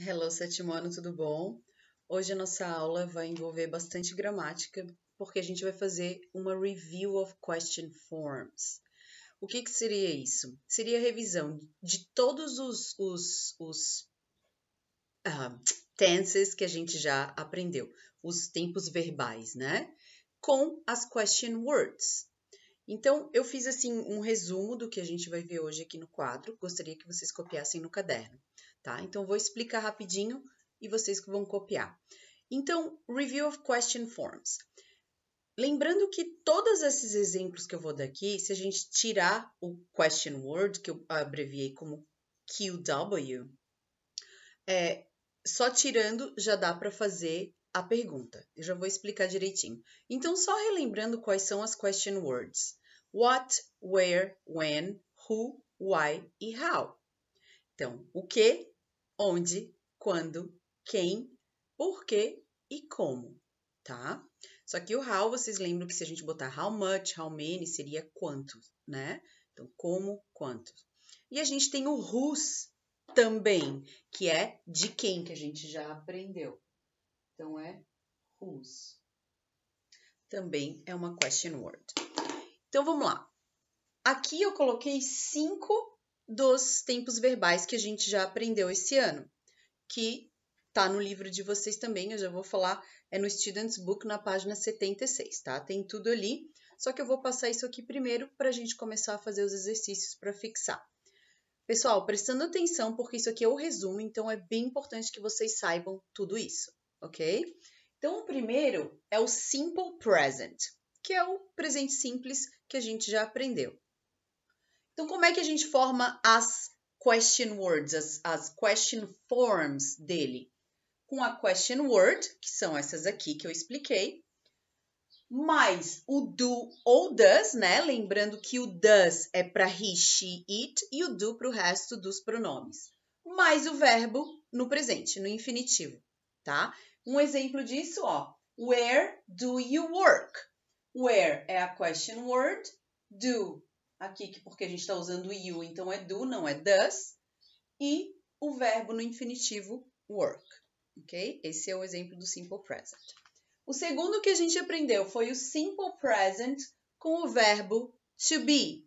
Hello, sétimo ano, tudo bom? Hoje a nossa aula vai envolver bastante gramática, porque a gente vai fazer uma review of question forms. O que, que seria isso? Seria a revisão de todos os, os, os uh, tenses que a gente já aprendeu, os tempos verbais, né? Com as question words. Então, eu fiz assim um resumo do que a gente vai ver hoje aqui no quadro. Gostaria que vocês copiassem no caderno tá? Então vou explicar rapidinho e vocês que vão copiar. Então, review of question forms. Lembrando que todos esses exemplos que eu vou dar aqui, se a gente tirar o question word, que eu abreviei como QW, é, só tirando já dá para fazer a pergunta. Eu já vou explicar direitinho. Então, só relembrando quais são as question words: what, where, when, who, why e how. Então, o que, onde, quando, quem, porquê e como, tá? Só que o how, vocês lembram que se a gente botar how much, how many, seria quantos, né? Então, como, quantos. E a gente tem o whose também, que é de quem, que a gente já aprendeu. Então, é whose. Também é uma question word. Então, vamos lá. Aqui eu coloquei cinco dos tempos verbais que a gente já aprendeu esse ano, que tá no livro de vocês também, eu já vou falar, é no Students Book na página 76, tá? Tem tudo ali, só que eu vou passar isso aqui primeiro para a gente começar a fazer os exercícios para fixar. Pessoal, prestando atenção, porque isso aqui é o resumo, então é bem importante que vocês saibam tudo isso, ok? Então, o primeiro é o Simple Present, que é o presente simples que a gente já aprendeu. Então, como é que a gente forma as question words, as, as question forms dele? Com a question word, que são essas aqui que eu expliquei, mais o do ou does, né? Lembrando que o does é para he, she, it e o do para o resto dos pronomes. Mais o verbo no presente, no infinitivo, tá? Um exemplo disso, ó. Where do you work? Where é a question word, do aqui, que porque a gente está usando you, então é do, não é does. E o verbo no infinitivo work, ok? Esse é o exemplo do simple present. O segundo que a gente aprendeu foi o simple present com o verbo to be.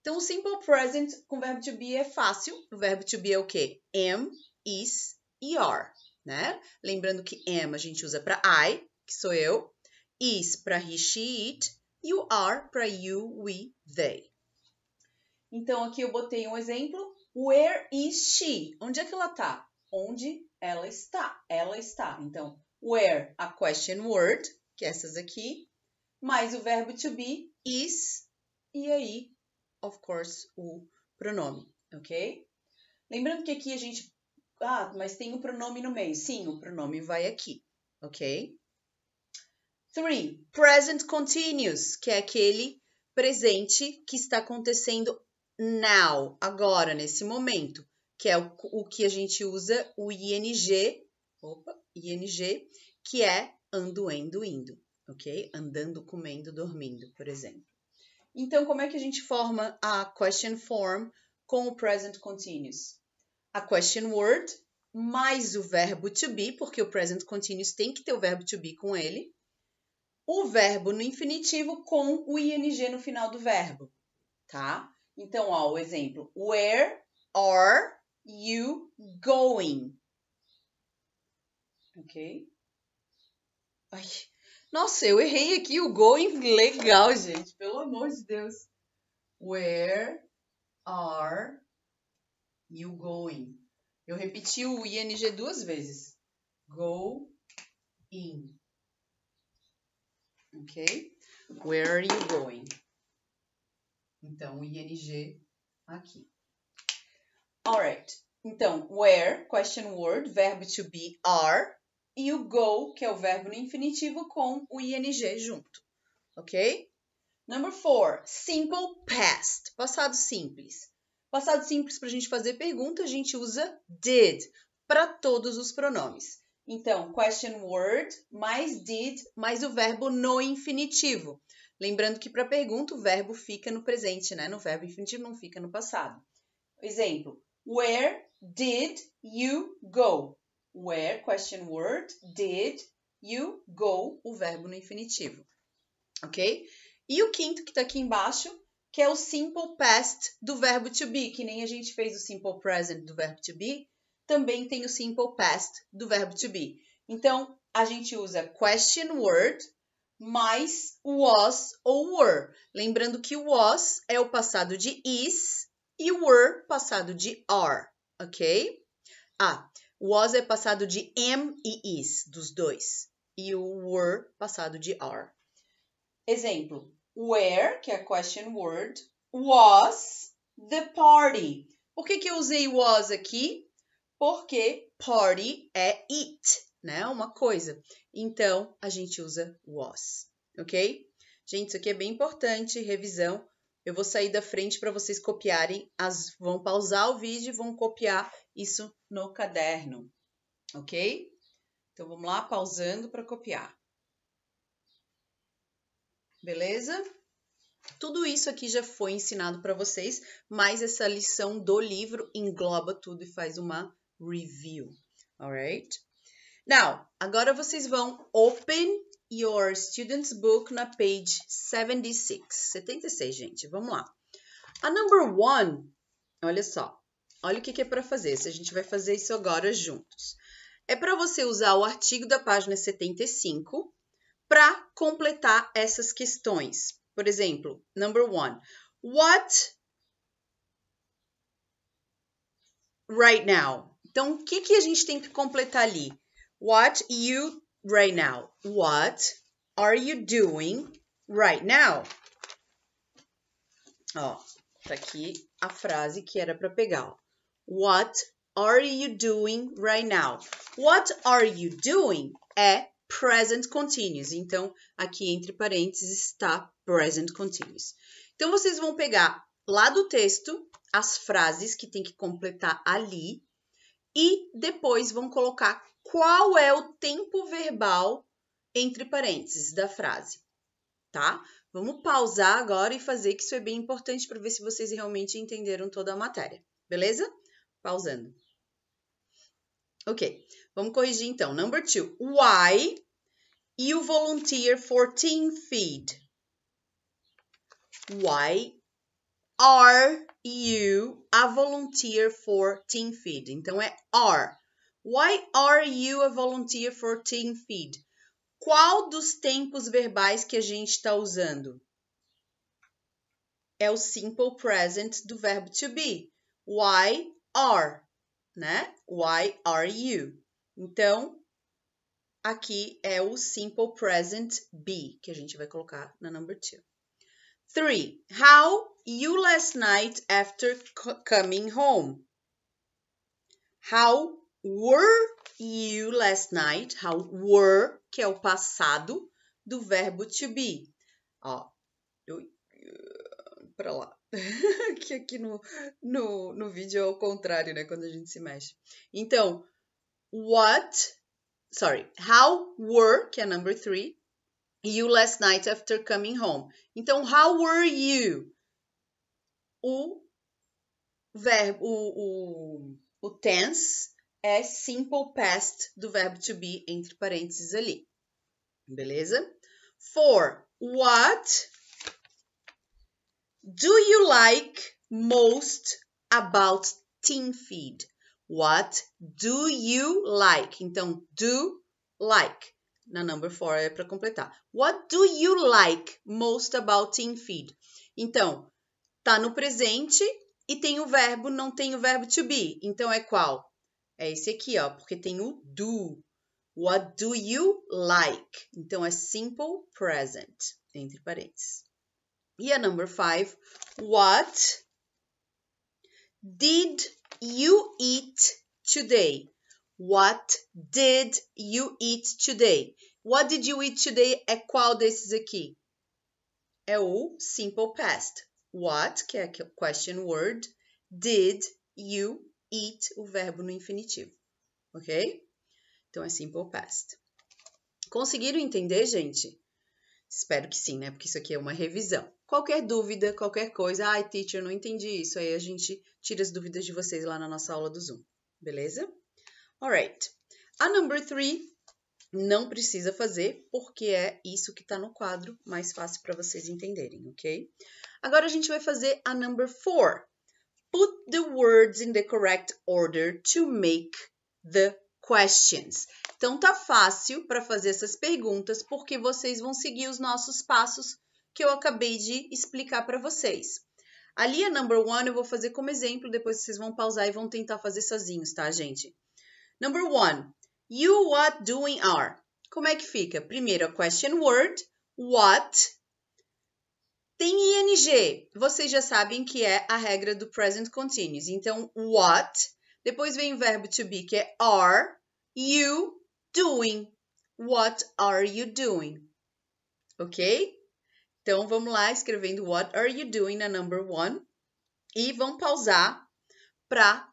Então, o simple present com o verbo to be é fácil. O verbo to be é o quê? Am, is e are, né? Lembrando que am a gente usa para I, que sou eu, is para he, she, it e o are para you, we, they. Então aqui eu botei um exemplo. Where is she? Onde é que ela está? Onde ela está? Ela está. Então, where, a question word, que é essas aqui, mais o verbo to be, is, e aí, of course, o pronome, ok? Lembrando que aqui a gente. Ah, mas tem o um pronome no meio. Sim, o pronome vai aqui, ok? Three, present continuous, que é aquele presente que está acontecendo now, agora, nesse momento, que é o, o que a gente usa o ing, opa, ing, que é andoendo, indo, ok? Andando, comendo, dormindo, por exemplo. Então, como é que a gente forma a question form com o present continuous? A question word mais o verbo to be, porque o present continuous tem que ter o verbo to be com ele, o verbo no infinitivo com o ing no final do verbo, tá? Então, ó, o exemplo: Where are you going? Ok? Ai, nossa, eu errei aqui o going legal, gente. Pelo amor de Deus. Where are you going? Eu repeti o ing duas vezes. Go in ok? Where are you going? Então, ing aqui. Alright. Então, where, question word, verbo to be, are, e o go, que é o verbo no infinitivo, com o ing junto, ok? Number four, simple past, passado simples. Passado simples, para a gente fazer pergunta, a gente usa did para todos os pronomes. Então, question word, mais did, mais o verbo no infinitivo. Lembrando que para pergunta o verbo fica no presente, né? No verbo infinitivo não fica no passado. Exemplo: Where did you go? Where, question word, did you go? O verbo no infinitivo. Ok? E o quinto que está aqui embaixo, que é o simple past do verbo to be, que nem a gente fez o simple present do verbo to be, também tem o simple past do verbo to be. Então, a gente usa question word mais was ou were. Lembrando que was é o passado de is e were passado de are, ok? Ah, was é passado de am e is, dos dois. E o were passado de are. Exemplo, where, que é question word, was the party. Por que, que eu usei was aqui? porque party é it, né? Uma coisa. Então, a gente usa was, ok? Gente, isso aqui é bem importante, revisão. Eu vou sair da frente para vocês copiarem, as, vão pausar o vídeo e vão copiar isso no caderno, ok? Então, vamos lá, pausando para copiar. Beleza? Tudo isso aqui já foi ensinado para vocês, mas essa lição do livro engloba tudo e faz uma review. Alright? Now, agora vocês vão open your student's book na page 76. 76, gente. Vamos lá. A number one, olha só. Olha o que, é para fazer. Se a gente vai fazer isso agora juntos. É para você usar o artigo da página 75 para completar essas questões. Por exemplo, number one. What right now? Então, o que, que a gente tem que completar ali? What you right now? What are you doing right now? Ó, tá aqui a frase que era para pegar. Ó. What are you doing right now? What are you doing é present continuous. Então, aqui entre parênteses está present continuous. Então, vocês vão pegar lá do texto as frases que tem que completar ali e depois vão colocar qual é o tempo verbal entre parênteses da frase, tá? Vamos pausar agora e fazer que isso é bem importante para ver se vocês realmente entenderam toda a matéria, beleza? Pausando. Ok, vamos corrigir então. Number two, why you volunteer for Team Feed? Why Are you a volunteer for Team Feed? Então é are. Why are you a volunteer for Team Feed? Qual dos tempos verbais que a gente está usando? É o simple present do verbo to be. Why are, né? Why are you? Então, aqui é o simple present be que a gente vai colocar na number two. Three. How you last night after coming home? How were you last night? How were, que é o passado do verbo to be. Ó, eu, eu, pra lá. que aqui no, no, no vídeo é o contrário, né? Quando a gente se mexe. Então, what, sorry, how were, que é number three, you last night after coming home. Então, how were you? o verbo, o, o, o tense é simple past do verbo to be entre parênteses ali. Beleza? For what do you like most about Team Feed? What do you like? Então, do like. Na number four é para completar. What do you like most about Team Feed? Então, tá no presente e tem o verbo, não tem o verbo to be. Então é qual? É esse aqui, ó, porque tem o do. What do you like? Então é simple present, entre parênteses. E a number five, what did you eat today? What did you eat today? What did you eat today é qual desses aqui? É o simple past. What, que é question word. Did you eat, o verbo no infinitivo. Ok? Então é simple past. Conseguiram entender, gente? Espero que sim, né? Porque isso aqui é uma revisão. Qualquer dúvida, qualquer coisa, ai, teacher, não entendi isso. Aí a gente tira as dúvidas de vocês lá na nossa aula do Zoom. Beleza? Alright. A number three não precisa fazer, porque é isso que está no quadro, mais fácil para vocês entenderem, ok? Agora a gente vai fazer a number four. Put the words in the correct order to make the questions. Então tá fácil para fazer essas perguntas porque vocês vão seguir os nossos passos que eu acabei de explicar para vocês. Ali a é number one eu vou fazer como exemplo, depois vocês vão pausar e vão tentar fazer sozinhos, tá, gente? Number one, you, what, doing, are. Como é que fica? Primeiro a question word, what, tem ING, vocês já sabem que é a regra do present continuous. Então, what, depois vem o verbo to be, que é are you doing. What are you doing? Ok? Então, vamos lá, escrevendo what are you doing na number one. E vão pausar para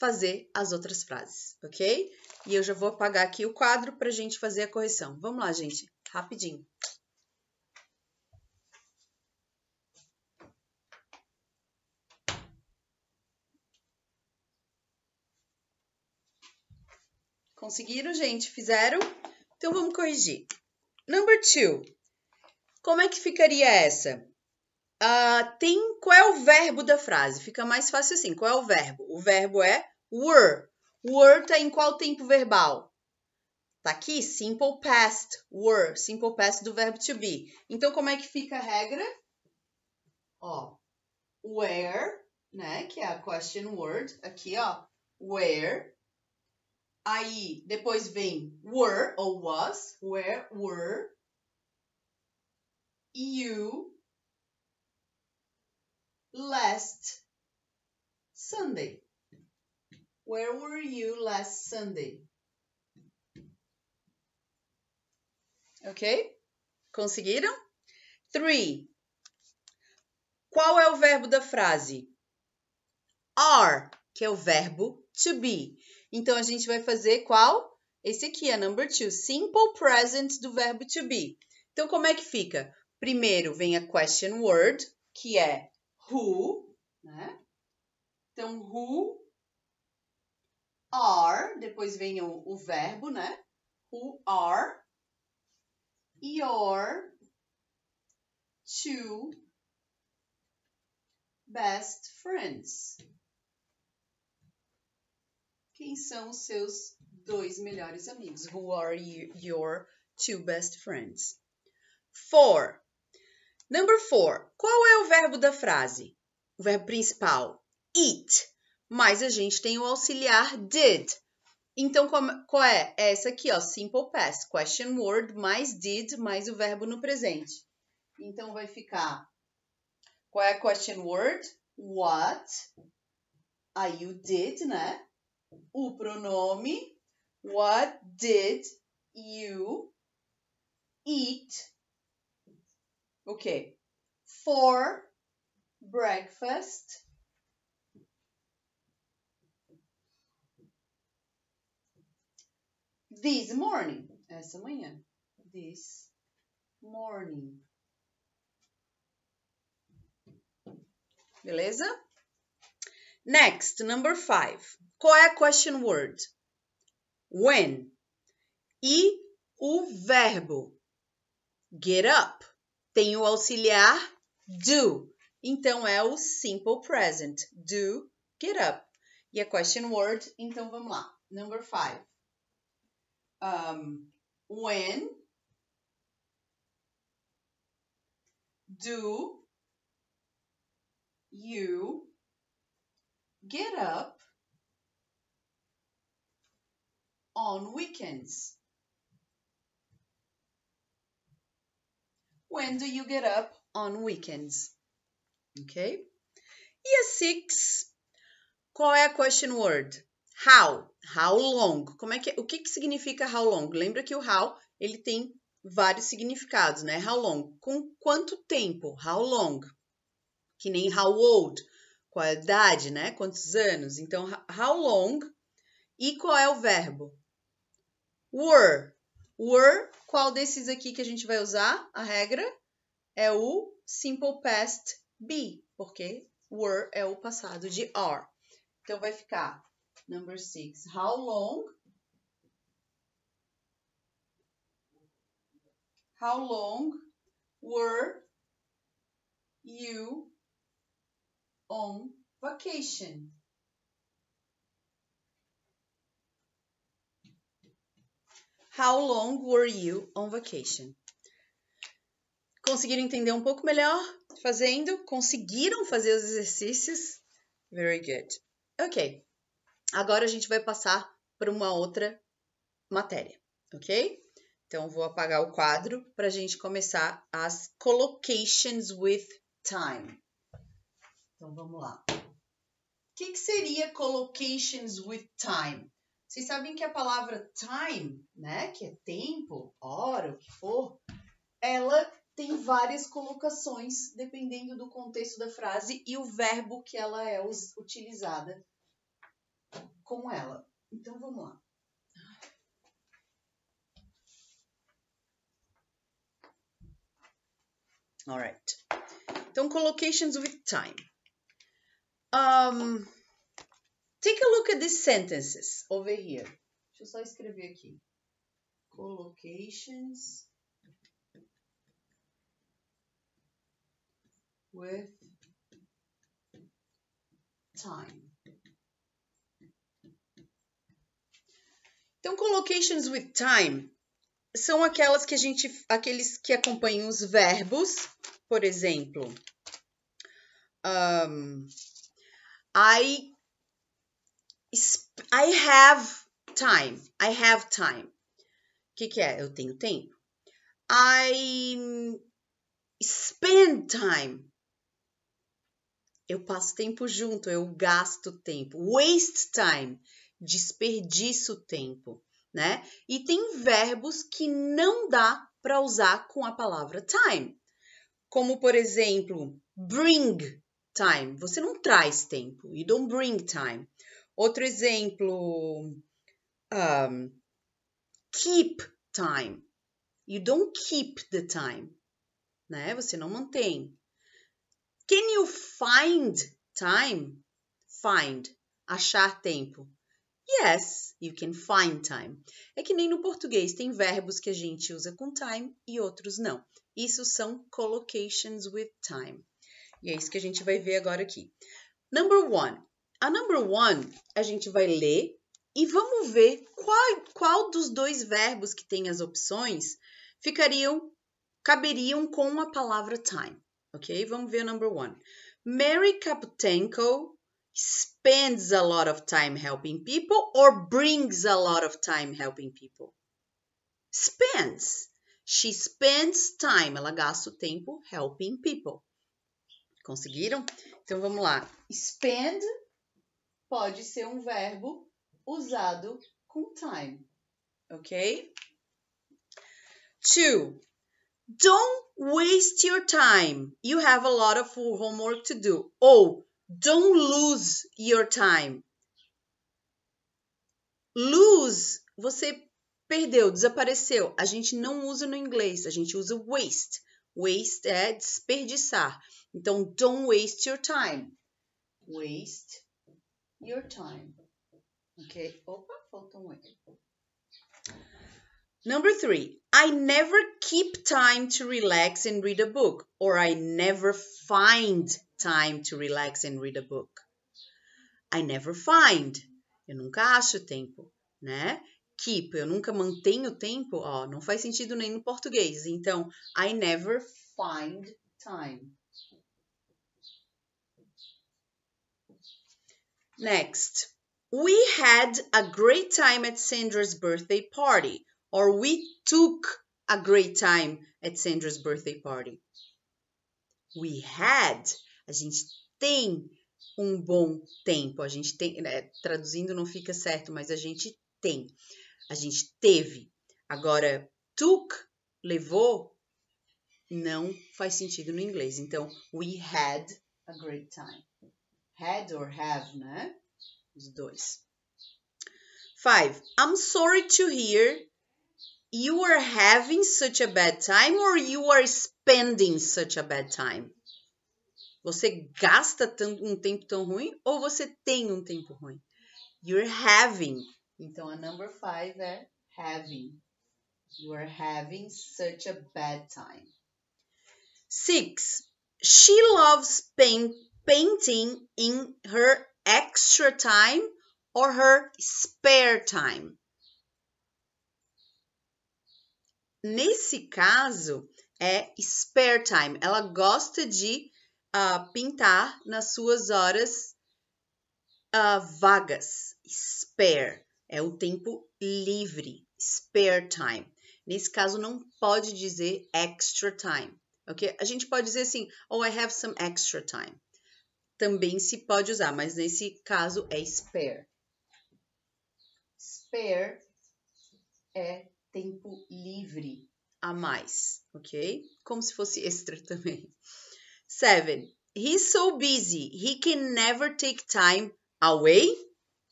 fazer as outras frases, ok? E eu já vou apagar aqui o quadro para a gente fazer a correção. Vamos lá, gente, rapidinho. Conseguiram, gente? Fizeram? Então, vamos corrigir. Number two. Como é que ficaria essa? Uh, tem qual é o verbo da frase? Fica mais fácil assim. Qual é o verbo? O verbo é were. Were está em qual tempo verbal? Tá aqui, simple past, were, simple past do verbo to be. Então, como é que fica a regra? Ó, where, né, que é a question word, aqui, ó, where Aí depois vem were ou was, where, were. You last Sunday. Where were you last Sunday? Ok? Conseguiram? Three. Qual é o verbo da frase? Are, que é o verbo to be. Então, a gente vai fazer qual? Esse aqui, a number two, simple present do verbo to be. Então, como é que fica? Primeiro vem a question word, que é who, né? Então, who are, depois vem o, o verbo, né? Who are your two best friends quem são os seus dois melhores amigos. Who are you, your two best friends? Four. Number four. Qual é o verbo da frase? O verbo principal, eat. Mas a gente tem o auxiliar did. Então, qual é? É essa aqui, ó, simple past, question word, mais did, mais o verbo no presente. Então, vai ficar, qual é a question word? What, aí o did, né? o pronome What did you eat? O okay. quê? For breakfast. This morning. Essa manhã. This morning. Beleza? Next, number five. Qual é a question word? When. E o verbo get up tem o auxiliar do. Então é o simple present. Do get up. E a question word, então vamos lá. Number five. Um, when do you get up on weekends? When do you get up on weekends? Ok? E a six, qual é a question word? How. How long? Como é que, é? o que, que significa how long? Lembra que o how ele tem vários significados, né? How long? Com quanto tempo? How long? Que nem how old? Qual é a idade, né? Quantos anos? Então, how long? E qual é o verbo? were. Were, qual desses aqui que a gente vai usar? A regra é o simple past be, porque were é o passado de are. Então vai ficar number six. How long? How long were you on vacation? How long were you on vacation? Conseguiram entender um pouco melhor fazendo? Conseguiram fazer os exercícios? Very good. Ok. Agora a gente vai passar para uma outra matéria, ok? Então vou apagar o quadro para a gente começar as collocations with time. Então vamos lá. O que, que seria collocations with time? Vocês sabem que a palavra time, né, que é tempo, hora, o que for, ela tem várias colocações dependendo do contexto da frase e o verbo que ela é utilizada com ela. Então vamos lá. Alright. Então, collocations with time. Um, Take a look at these sentences over here. Deixa eu só escrever aqui. Collocations with time. Então, collocations with time são aquelas que a gente, aqueles que acompanham os verbos, por exemplo, um, I I have time. I have time. O que, que é? Eu tenho tempo. I spend time. Eu passo tempo junto, eu gasto tempo. Waste time, desperdiço tempo, né? E tem verbos que não dá para usar com a palavra time. Como, por exemplo, bring time. Você não traz tempo. You don't bring time. Outro exemplo: um, keep time. You don't keep the time. Né? Você não mantém. Can you find time? Find. Achar tempo. Yes, you can find time. É que nem no português tem verbos que a gente usa com time e outros não. Isso são collocations with time. E é isso que a gente vai ver agora aqui. Number one, a number one, a gente vai ler e vamos ver qual, qual dos dois verbos que tem as opções ficariam, caberiam com a palavra time, ok? Vamos ver a number one. Mary Kaputenko spends a lot of time helping people or brings a lot of time helping people? Spends. She spends time. Ela gasta o tempo helping people. Conseguiram? Então vamos lá. Spend pode ser um verbo usado com time, ok? Two, don't waste your time. You have a lot of homework to do. Ou, don't lose your time. Lose, você perdeu, desapareceu. A gente não usa no inglês, a gente usa waste. Waste é desperdiçar. Então, don't waste your time. Waste your time. Ok? Opa, faltou um erro. Number three, I never keep time to relax and read a book, or I never find time to relax and read a book. I never find. Eu nunca acho tempo, né? Keep, eu nunca mantenho tempo, ó, não faz sentido nem no português. Então, I never find time. Next, we had a great time at Sandra's birthday party, or we took a great time at Sandra's birthday party. We had, a gente tem um bom tempo, a gente tem, né, traduzindo não fica certo, mas a gente tem, a gente teve. Agora, took, levou, não faz sentido no inglês. Então, we had a great time. Had or have, né? Os dois. Five. I'm sorry to hear you are having such a bad time or you are spending such a bad time. Você gasta um tempo tão ruim ou você tem um tempo ruim? You're having. Então a number five é having. You are having such a bad time. Six. She loves paint painting in her extra time or her spare time. Nesse caso, é spare time. Ela gosta de uh, pintar nas suas horas uh, vagas. Spare é o tempo livre. Spare time. Nesse caso, não pode dizer extra time. Ok? A gente pode dizer assim: Oh, I have some extra time também se pode usar, mas nesse caso é spare. Spare é tempo livre a mais, ok? Como se fosse extra também. Seven. He's so busy, he can never take time away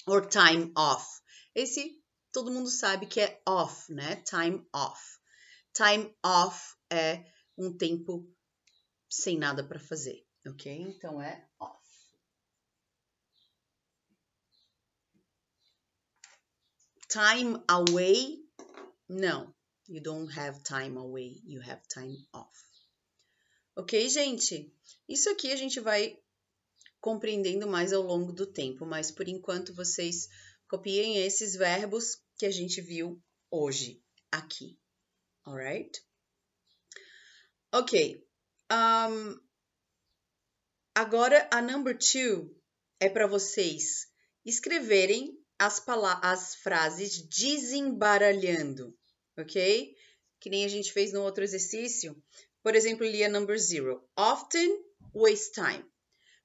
or time off. Esse todo mundo sabe que é off, né? Time off. Time off é um tempo sem nada para fazer, ok? Então é time away? Não. You don't have time away, you have time off. Ok, gente? Isso aqui a gente vai compreendendo mais ao longo do tempo, mas por enquanto vocês copiem esses verbos que a gente viu hoje aqui. Alright? Ok. Um, agora a number two é para vocês escreverem as, as frases desembaralhando, ok? Que nem a gente fez no outro exercício. Por exemplo, lia number zero. Often waste time.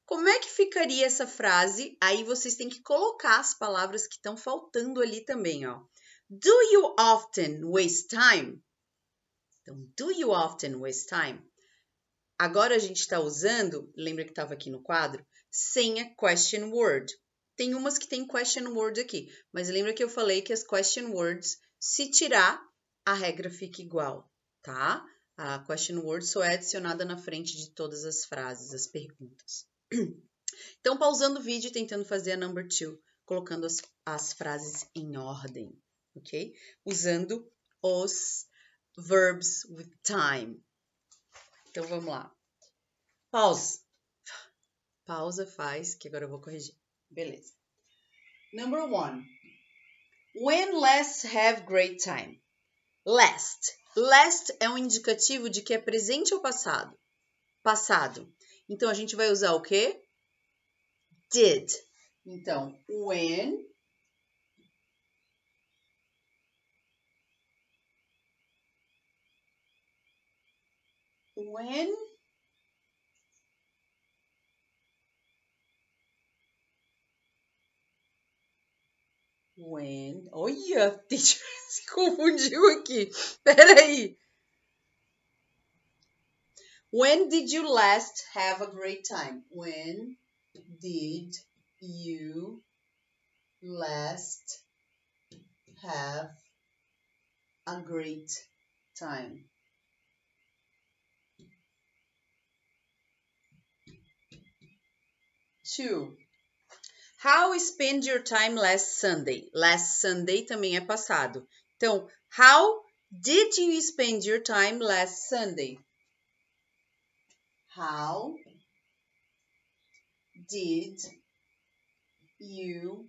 Como é que ficaria essa frase? Aí vocês têm que colocar as palavras que estão faltando ali também, ó. Do you often waste time? Então, do you often waste time? Agora a gente está usando, lembra que estava aqui no quadro, sem a question word tem umas que tem question words aqui, mas lembra que eu falei que as question words, se tirar, a regra fica igual, tá? A question word só é adicionada na frente de todas as frases, as perguntas. Então, pausando o vídeo e tentando fazer a number two, colocando as, as frases em ordem, ok? Usando os verbs with time. Então, vamos lá. Pause. Pausa, faz, que agora eu vou corrigir. Beleza. Number one. When last have great time? Last. Last é um indicativo de que é presente ou passado. Passado. Então a gente vai usar o quê? Did. Então, when when When. Olha, teacher se confundiu aqui. Peraí. When did you last have a great time? When did you last have a great time? Two. How spend your time last Sunday? Last Sunday também é passado. Então, how did you spend your time last Sunday? How did you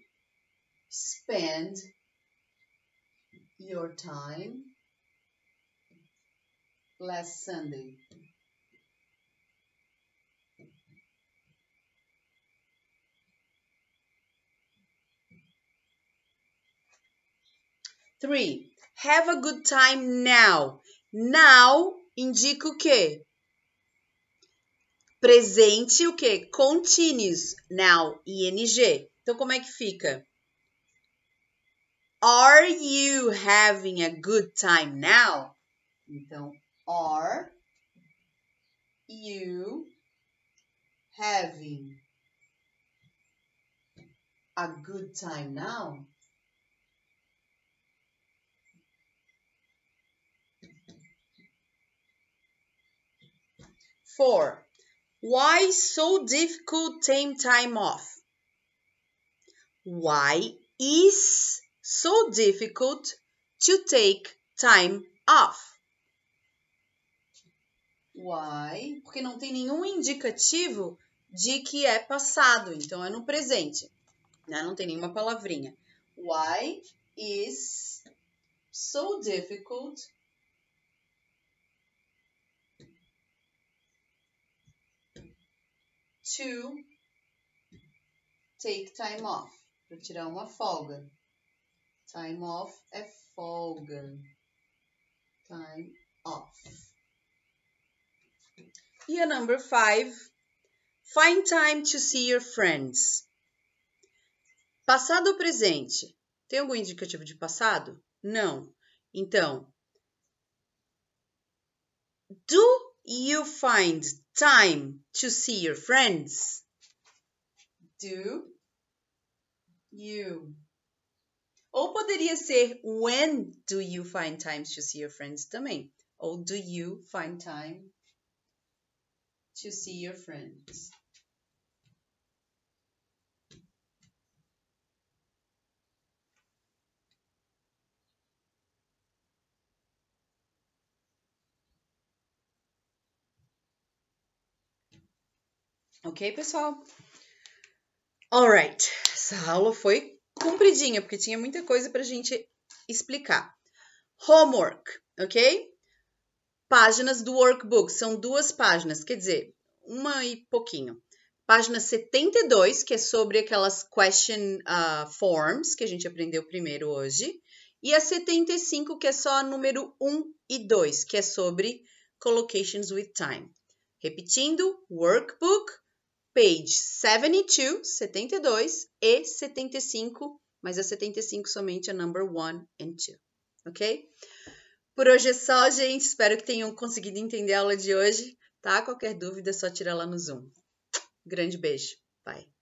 spend your time last Sunday? Three. Have a good time now. Now indica o quê? Presente o quê? Continuous. Now, ing. Então, como é que fica? Are you having a good time now? Então, are you having a good time now? 4. Why so difficult take time off? Why is so difficult to take time off? Why? Porque não tem nenhum indicativo de que é passado, então é no presente. Né? Não tem nenhuma palavrinha. Why is so difficult to take time off, para tirar uma folga. Time off é folga. Time off. E a number five, find time to see your friends. Passado ou presente? Tem algum indicativo de passado? Não. Então, do you find time to see your friends? Do you? Ou poderia ser when do you find time to see your friends também. Ou do you find time to see your friends? Ok, pessoal? Alright, essa aula foi compridinha, porque tinha muita coisa para a gente explicar. Homework, ok? Páginas do workbook, são duas páginas, quer dizer, uma e pouquinho. Página 72, que é sobre aquelas question uh, forms que a gente aprendeu primeiro hoje. E a 75, que é só a número 1 e 2, que é sobre collocations with time. Repetindo, workbook, page 72, 72 e 75, mas a 75 somente é number 1 and 2, ok? Por hoje é só, gente. Espero que tenham conseguido entender a aula de hoje, tá? Qualquer dúvida é só tirar lá no Zoom. Grande beijo. Bye.